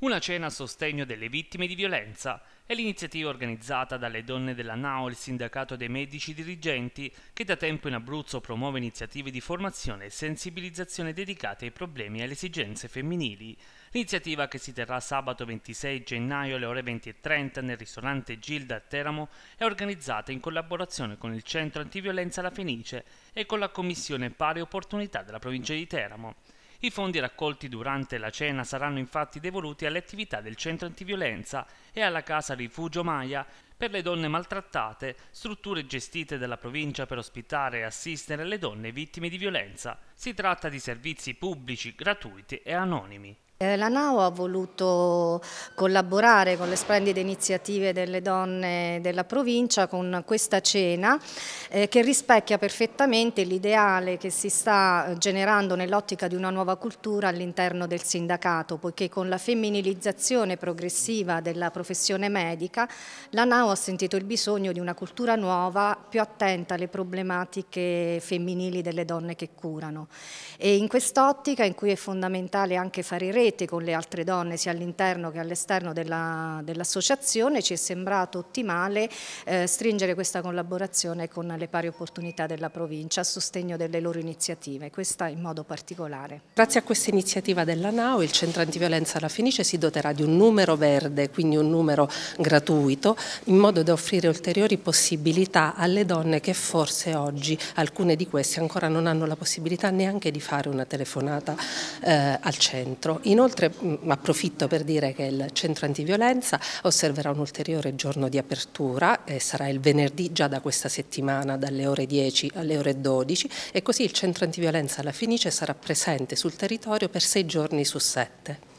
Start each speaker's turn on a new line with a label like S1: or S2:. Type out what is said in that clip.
S1: Una cena a sostegno delle vittime di violenza è l'iniziativa organizzata dalle donne della NAO, il sindacato dei medici dirigenti, che da tempo in Abruzzo promuove iniziative di formazione e sensibilizzazione dedicate ai problemi e alle esigenze femminili. L'iniziativa che si terrà sabato 26 gennaio alle ore 20.30 nel ristorante Gilda a Teramo è organizzata in collaborazione con il Centro Antiviolenza La Fenice e con la Commissione Pari Opportunità della provincia di Teramo. I fondi raccolti durante la cena saranno infatti devoluti alle attività del centro antiviolenza e alla casa Rifugio Maia per le donne maltrattate, strutture gestite dalla provincia per ospitare e assistere le donne vittime di violenza. Si tratta di servizi pubblici, gratuiti e anonimi.
S2: Eh, la NAO ha voluto collaborare con le splendide iniziative delle donne della provincia con questa cena eh, che rispecchia perfettamente l'ideale che si sta eh, generando nell'ottica di una nuova cultura all'interno del sindacato, poiché con la femminilizzazione progressiva della professione medica la NAO ha sentito il bisogno di una cultura nuova più attenta alle problematiche femminili delle donne che curano. E in quest'ottica in cui è fondamentale anche fare rete rete con le altre donne sia all'interno che all'esterno dell'associazione dell ci è sembrato ottimale eh, stringere questa collaborazione con le pari opportunità della provincia a sostegno delle loro iniziative, questa in modo particolare.
S3: Grazie a questa iniziativa della NAO il centro antiviolenza alla Fenice si doterà di un numero verde, quindi un numero gratuito, in modo da offrire ulteriori possibilità alle donne che forse oggi alcune di queste ancora non hanno la possibilità neanche di fare una telefonata eh, al centro. In Inoltre mm, approfitto per dire che il centro antiviolenza osserverà un ulteriore giorno di apertura, eh, sarà il venerdì già da questa settimana dalle ore 10 alle ore 12 e così il centro antiviolenza alla Fenice sarà presente sul territorio per sei giorni su sette.